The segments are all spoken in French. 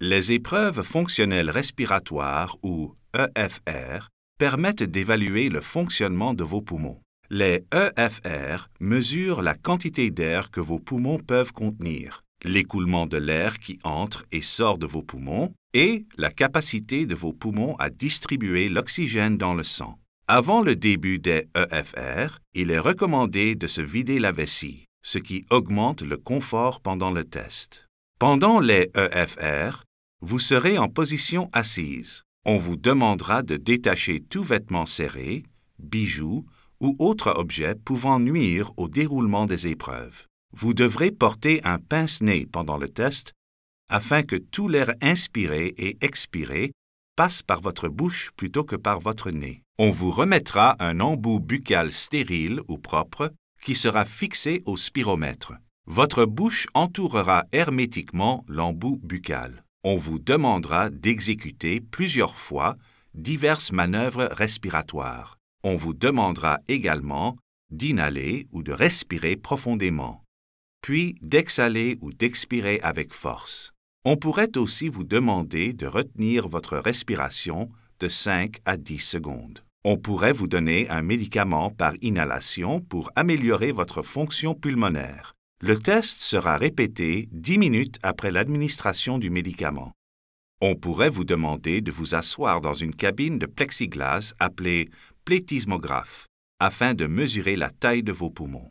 Les épreuves fonctionnelles respiratoires ou EFR permettent d'évaluer le fonctionnement de vos poumons. Les EFR mesurent la quantité d'air que vos poumons peuvent contenir, l'écoulement de l'air qui entre et sort de vos poumons et la capacité de vos poumons à distribuer l'oxygène dans le sang. Avant le début des EFR, il est recommandé de se vider la vessie, ce qui augmente le confort pendant le test. Pendant les EFR, vous serez en position assise. On vous demandera de détacher tout vêtement serré, bijoux ou autre objet pouvant nuire au déroulement des épreuves. Vous devrez porter un pince-nez pendant le test afin que tout l'air inspiré et expiré passe par votre bouche plutôt que par votre nez. On vous remettra un embout buccal stérile ou propre qui sera fixé au spiromètre. Votre bouche entourera hermétiquement l'embout buccal on vous demandera d'exécuter plusieurs fois diverses manœuvres respiratoires. On vous demandera également d'inhaler ou de respirer profondément, puis d'exhaler ou d'expirer avec force. On pourrait aussi vous demander de retenir votre respiration de 5 à 10 secondes. On pourrait vous donner un médicament par inhalation pour améliorer votre fonction pulmonaire. Le test sera répété dix minutes après l'administration du médicament. On pourrait vous demander de vous asseoir dans une cabine de plexiglas appelée plétismographe afin de mesurer la taille de vos poumons.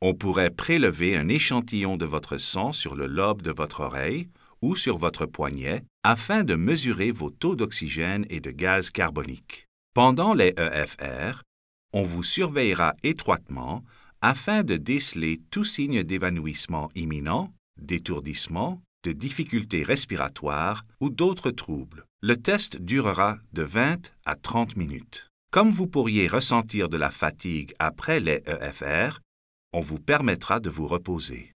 On pourrait prélever un échantillon de votre sang sur le lobe de votre oreille ou sur votre poignet afin de mesurer vos taux d'oxygène et de gaz carbonique. Pendant les EFR, on vous surveillera étroitement afin de déceler tout signe d'évanouissement imminent, d'étourdissement, de difficultés respiratoires ou d'autres troubles. Le test durera de 20 à 30 minutes. Comme vous pourriez ressentir de la fatigue après les EFR, on vous permettra de vous reposer.